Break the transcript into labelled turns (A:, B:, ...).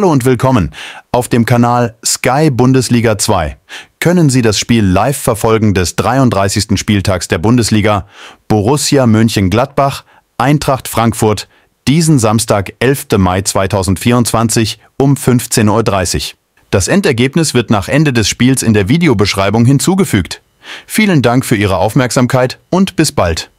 A: Hallo und willkommen. Auf dem Kanal Sky Bundesliga 2 können Sie das Spiel live verfolgen des 33. Spieltags der Bundesliga Borussia Mönchengladbach, Eintracht Frankfurt, diesen Samstag, 11. Mai 2024 um 15.30 Uhr. Das Endergebnis wird nach Ende des Spiels in der Videobeschreibung hinzugefügt. Vielen Dank für Ihre Aufmerksamkeit und bis
B: bald.